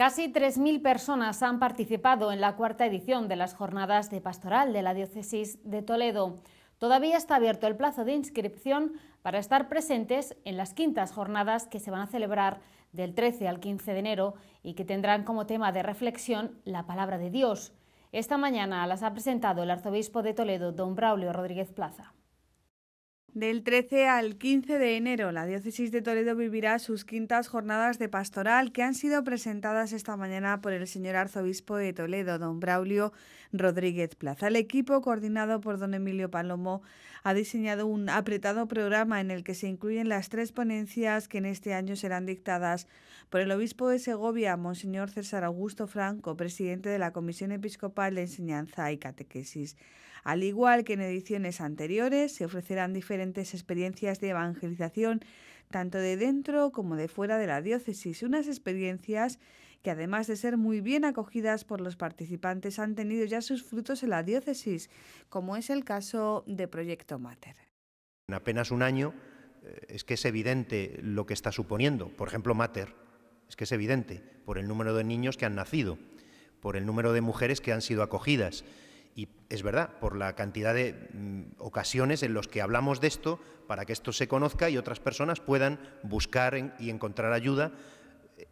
Casi 3.000 personas han participado en la cuarta edición de las jornadas de pastoral de la diócesis de Toledo. Todavía está abierto el plazo de inscripción para estar presentes en las quintas jornadas que se van a celebrar del 13 al 15 de enero y que tendrán como tema de reflexión la palabra de Dios. Esta mañana las ha presentado el arzobispo de Toledo, don Braulio Rodríguez Plaza. Del 13 al 15 de enero, la Diócesis de Toledo vivirá sus quintas jornadas de pastoral que han sido presentadas esta mañana por el señor arzobispo de Toledo, don Braulio Rodríguez Plaza. El equipo, coordinado por don Emilio Palomo, ha diseñado un apretado programa en el que se incluyen las tres ponencias que en este año serán dictadas por el obispo de Segovia, monseñor César Augusto Franco, presidente de la Comisión Episcopal de Enseñanza y Catequesis. Al igual que en ediciones anteriores, se ofrecerán diferentes diferentes experiencias de evangelización, tanto de dentro como de fuera de la diócesis, unas experiencias que además de ser muy bien acogidas por los participantes han tenido ya sus frutos en la diócesis, como es el caso de Proyecto Mater. En apenas un año eh, es que es evidente lo que está suponiendo, por ejemplo, Mater, es que es evidente por el número de niños que han nacido, por el número de mujeres que han sido acogidas, y es verdad, por la cantidad de mm, ocasiones en las que hablamos de esto, para que esto se conozca y otras personas puedan buscar y encontrar ayuda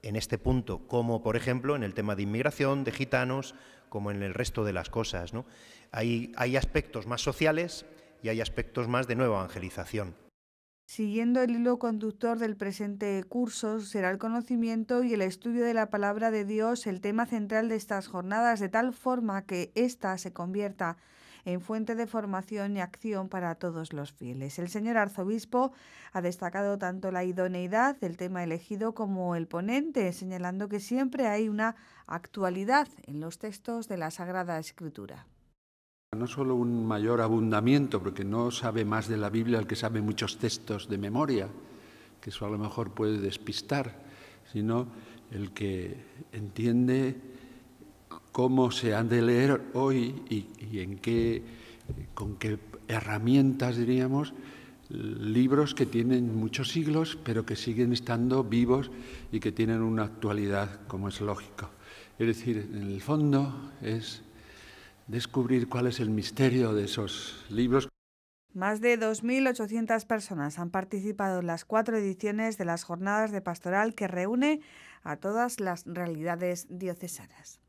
en este punto, como por ejemplo en el tema de inmigración, de gitanos, como en el resto de las cosas. hay aspectos más sociales y hay aspectos más de nueva evangelización. Siguiendo el hilo conductor del presente curso, será el conocimiento y el estudio de la palabra de Dios el tema central de estas jornadas, de tal forma que ésta se convierta en fuente de formación y acción para todos los fieles. El señor arzobispo ha destacado tanto la idoneidad del tema elegido como el ponente, señalando que siempre hay una actualidad en los textos de la Sagrada Escritura. No solo un mayor abundamiento, porque no sabe más de la Biblia el que sabe muchos textos de memoria, que eso a lo mejor puede despistar, sino el que entiende cómo se han de leer hoy y, en qué, con qué herramientas, diríamos, libros que tienen muchos siglos, pero que siguen estando vivos y que tienen una actualidad, como es lógico. Es decir, en el fondo es descubrir cuál es el misterio de esos libros. Más de 2.800 personas han participado en las cuatro ediciones de las jornadas de pastoral que reúne a todas las realidades diocesanas.